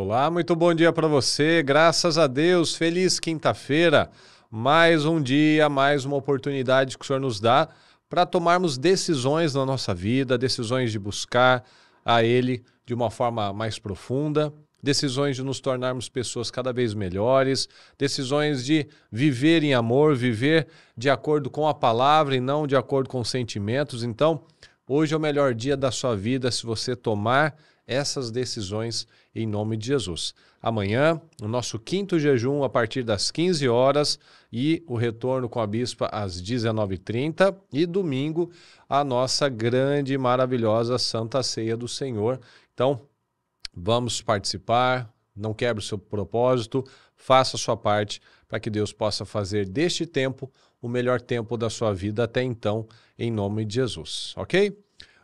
Olá, muito bom dia para você. Graças a Deus, feliz quinta-feira. Mais um dia, mais uma oportunidade que o Senhor nos dá para tomarmos decisões na nossa vida, decisões de buscar a Ele de uma forma mais profunda, decisões de nos tornarmos pessoas cada vez melhores, decisões de viver em amor, viver de acordo com a palavra e não de acordo com sentimentos. Então, hoje é o melhor dia da sua vida se você tomar essas decisões em nome de Jesus. Amanhã, o nosso quinto jejum a partir das 15 horas e o retorno com a bispa às 19h30 e domingo a nossa grande e maravilhosa Santa Ceia do Senhor. Então, vamos participar, não quebre o seu propósito, faça a sua parte para que Deus possa fazer deste tempo o melhor tempo da sua vida até então, em nome de Jesus, ok?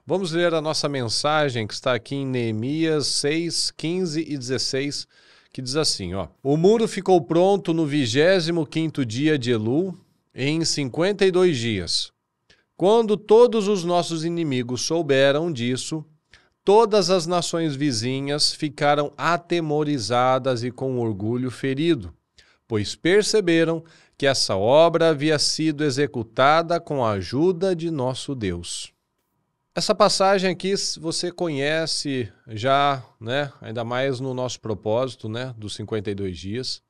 Vamos ler a nossa mensagem que está aqui em Neemias 6, 15 e 16, que diz assim: ó, O muro ficou pronto no 25 dia de Elul em 52 dias. Quando todos os nossos inimigos souberam disso, todas as nações vizinhas ficaram atemorizadas e com orgulho ferido, pois perceberam que essa obra havia sido executada com a ajuda de nosso Deus. Essa passagem aqui, você conhece já, né, ainda mais no nosso propósito, né, dos 52 dias.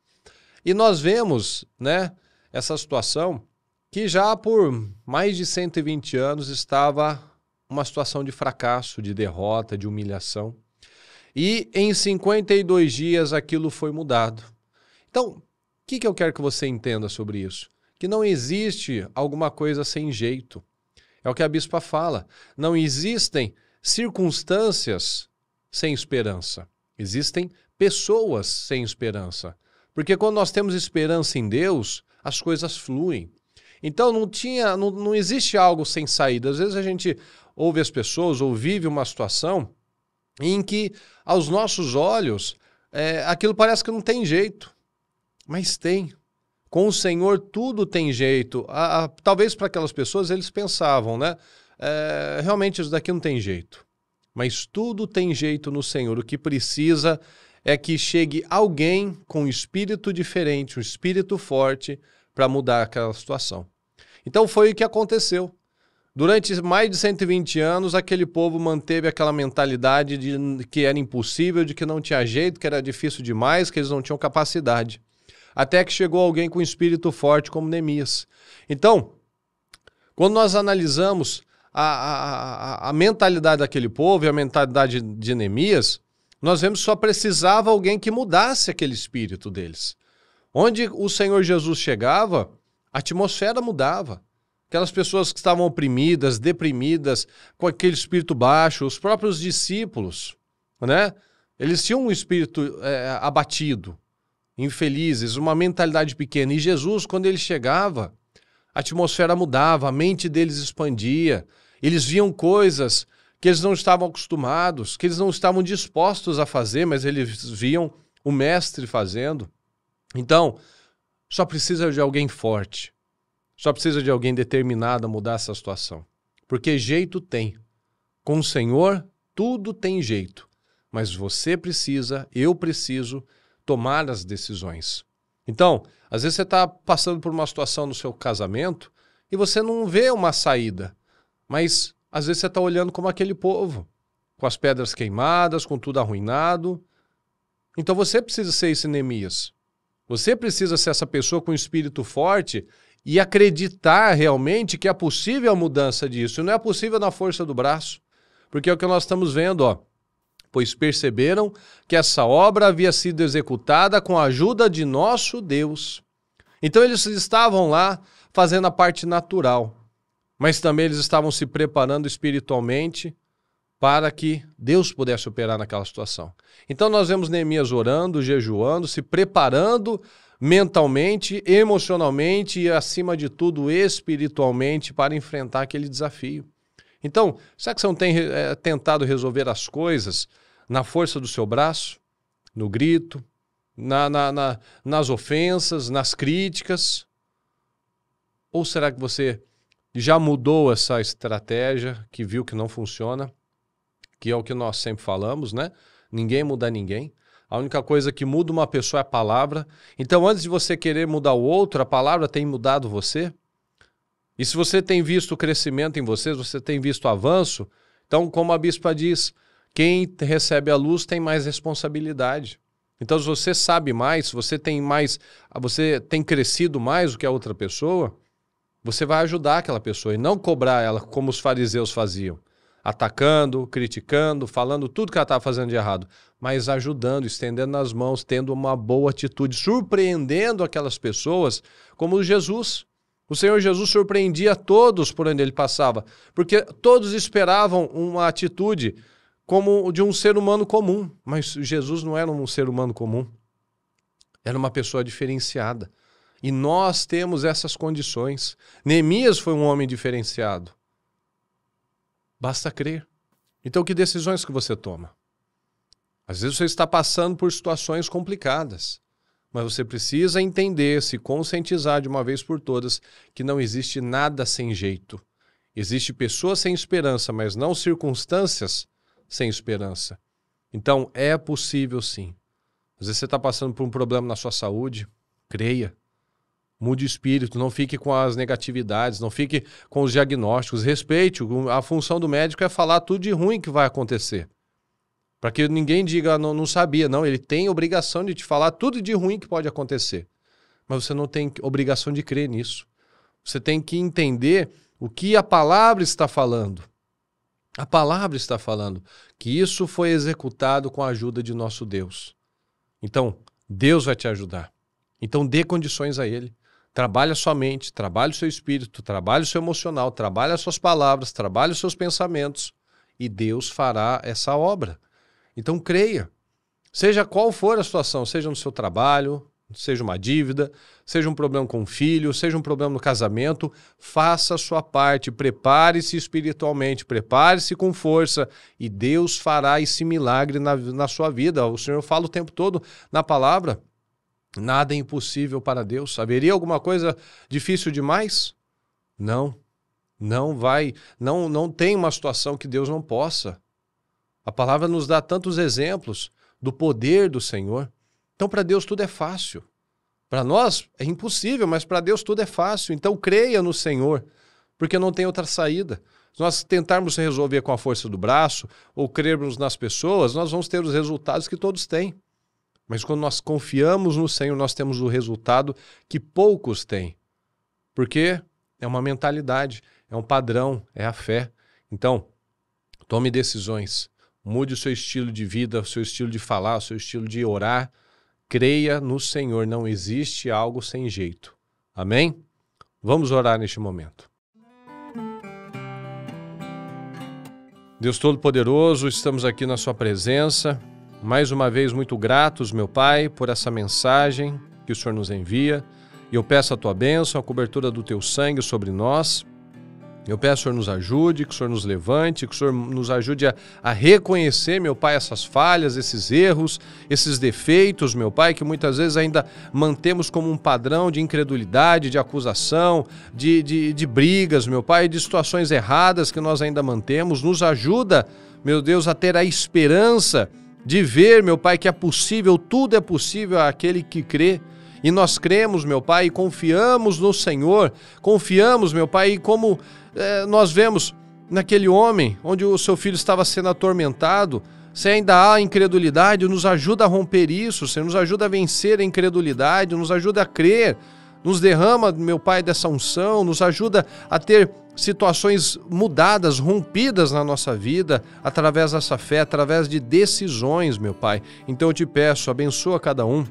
E nós vemos, né, essa situação que já por mais de 120 anos estava uma situação de fracasso, de derrota, de humilhação. E em 52 dias aquilo foi mudado. Então, o que, que eu quero que você entenda sobre isso? Que não existe alguma coisa sem jeito. É o que a bispa fala. Não existem circunstâncias sem esperança. Existem pessoas sem esperança. Porque quando nós temos esperança em Deus, as coisas fluem. Então não tinha, não, não existe algo sem saída. Às vezes a gente ouve as pessoas ou vive uma situação em que, aos nossos olhos, é, aquilo parece que não tem jeito. Mas tem. Com o Senhor tudo tem jeito. A, a, talvez para aquelas pessoas eles pensavam, né? É, realmente isso daqui não tem jeito. Mas tudo tem jeito no Senhor. O que precisa é que chegue alguém com um espírito diferente, um espírito forte, para mudar aquela situação. Então foi o que aconteceu. Durante mais de 120 anos, aquele povo manteve aquela mentalidade de que era impossível, de que não tinha jeito, que era difícil demais, que eles não tinham capacidade até que chegou alguém com espírito forte como Neemias. Então, quando nós analisamos a, a, a, mentalidade daquele povo e a mentalidade de Neemias, nós vemos que só precisava alguém que mudasse aquele espírito deles. Onde o Senhor Jesus chegava, a atmosfera mudava. Aquelas pessoas que estavam oprimidas, deprimidas, com aquele espírito baixo, os próprios discípulos, né? Eles tinham um espírito é, abatido infelizes, uma mentalidade pequena. E Jesus, quando ele chegava, a atmosfera mudava, a mente deles expandia, eles viam coisas que eles não estavam acostumados, que eles não estavam dispostos a fazer, mas eles viam o Mestre fazendo. Então, só precisa de alguém forte, só precisa de alguém determinado a mudar essa situação. Porque jeito tem. Com o Senhor, tudo tem jeito. Mas você precisa, eu preciso tomar as decisões. Então, às vezes você está passando por uma situação no seu casamento e você não vê uma saída, mas às vezes você está olhando como aquele povo, com as pedras queimadas, com tudo arruinado. Então você precisa ser esse Neemias. Você precisa ser essa pessoa com um espírito forte e acreditar realmente que é possível a mudança disso. Não é possível na força do braço, porque é o que nós estamos vendo, ó pois perceberam que essa obra havia sido executada com a ajuda de nosso Deus. Então eles estavam lá fazendo a parte natural, mas também eles estavam se preparando espiritualmente para que Deus pudesse operar naquela situação. Então nós vemos Neemias orando, jejuando, se preparando mentalmente, emocionalmente e, acima de tudo, espiritualmente para enfrentar aquele desafio. Então, será que você não tem é, tentado resolver as coisas na força do seu braço, no grito, na, na, na, nas ofensas, nas críticas? Ou será que você já mudou essa estratégia que viu que não funciona? Que é o que nós sempre falamos, né? Ninguém muda ninguém. A única coisa que muda uma pessoa é a palavra. Então, antes de você querer mudar o outro, a palavra tem mudado você? E se você tem visto crescimento em vocês, você tem visto avanço, então, como a bispa diz, quem recebe a luz tem mais responsabilidade. Então, se você sabe mais, se você tem mais, você tem crescido mais do que a outra pessoa, você vai ajudar aquela pessoa e não cobrar ela como os fariseus faziam, atacando, criticando, falando tudo que ela estava fazendo de errado, mas ajudando, estendendo as mãos, tendo uma boa atitude, surpreendendo aquelas pessoas, como Jesus. O Senhor Jesus surpreendia todos por onde ele passava, porque todos esperavam uma atitude como de um ser humano comum. Mas Jesus não era um ser humano comum. Era uma pessoa diferenciada. E nós temos essas condições. Neemias foi um homem diferenciado. Basta crer. Então, que decisões que você toma? Às vezes você está passando por situações complicadas, mas você precisa entender, se conscientizar de uma vez por todas que não existe nada sem jeito. Existe pessoas sem esperança, mas não circunstâncias sem esperança. Então, é possível sim. Às vezes você está passando por um problema na sua saúde, creia. Mude o espírito, não fique com as negatividades, não fique com os diagnósticos. Respeite, a função do médico é falar tudo de ruim que vai acontecer. Para que ninguém diga, não, não sabia. Não, ele tem obrigação de te falar tudo de ruim que pode acontecer. Mas você não tem obrigação de crer nisso. Você tem que entender o que a palavra está falando. A palavra está falando que isso foi executado com a ajuda de nosso Deus. Então, Deus vai te ajudar. Então, dê condições a Ele. Trabalhe a sua mente, trabalhe o seu espírito, trabalhe o seu emocional, trabalhe as suas palavras, trabalhe os seus pensamentos e Deus fará essa obra. Então, creia. Seja qual for a situação, seja no seu trabalho, seja uma dívida, seja um problema com o filho, seja um problema no casamento, faça a sua parte, prepare-se espiritualmente, prepare-se com força e Deus fará esse milagre na, na sua vida. O Senhor fala o tempo todo na palavra: nada é impossível para Deus. Haveria alguma coisa difícil demais? Não. Não vai, não não tem uma situação que Deus não possa. A palavra nos dá tantos exemplos do poder do Senhor. Então, para Deus, tudo é fácil. Para nós é impossível, mas para Deus tudo é fácil. Então, creia no Senhor, porque não tem outra saída. Se nós tentarmos resolver com a força do braço ou crermos nas pessoas, nós vamos ter os resultados que todos têm. Mas quando nós confiamos no Senhor, nós temos o resultado que poucos têm. Porque é uma mentalidade, é um padrão, é a fé. Então, tome decisões, mude o seu estilo de vida, o seu estilo de falar, o seu estilo de orar, creia no Senhor, não existe algo sem jeito. Amém? Vamos orar neste momento. Deus Todo-Poderoso, estamos aqui na Sua presença. Mais uma vez, muito gratos, meu Pai, por essa mensagem que o Senhor nos envia. E eu peço a Tua bênção, a cobertura do Teu sangue sobre nós eu peço que o Senhor nos ajude, que o Senhor nos levante, que o Senhor nos ajude a, a, reconhecer, meu Pai, essas falhas, esses erros, esses defeitos, meu Pai, que muitas vezes ainda mantemos como um padrão de incredulidade, de acusação, de, de, de brigas, meu Pai, de situações erradas que nós ainda mantemos. Nos ajuda, meu Deus, a ter a esperança de ver, meu Pai, que é possível, tudo é possível àquele que crê. E nós cremos, meu Pai, e confiamos no Senhor, confiamos, meu Pai, e como é, nós vemos naquele homem onde o seu filho estava sendo atormentado. Se ainda há incredulidade, nos ajuda a romper isso, Senhor, nos ajuda a vencer a incredulidade, nos ajuda a crer, nos derrama, meu Pai, dessa unção, nos ajuda a ter situações mudadas, rompidas na nossa vida, através dessa fé, através de decisões, meu Pai. Então eu te peço, abençoa cada um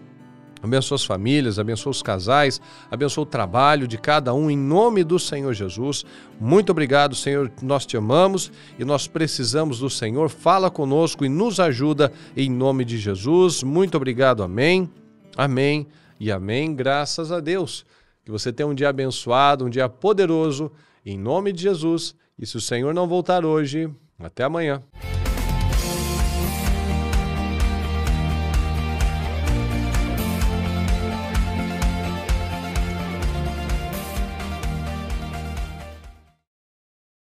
abençoa as famílias, abençoa os casais, abençoa o trabalho de cada um em nome do Senhor Jesus. Muito obrigado, Senhor. Nós te amamos e nós precisamos do Senhor. Fala conosco e nos ajuda em nome de Jesus. Muito obrigado. Amém. Amém e amém. Graças a Deus. Que você tenha um dia abençoado, um dia poderoso em nome de Jesus. E se o Senhor não voltar hoje, até amanhã.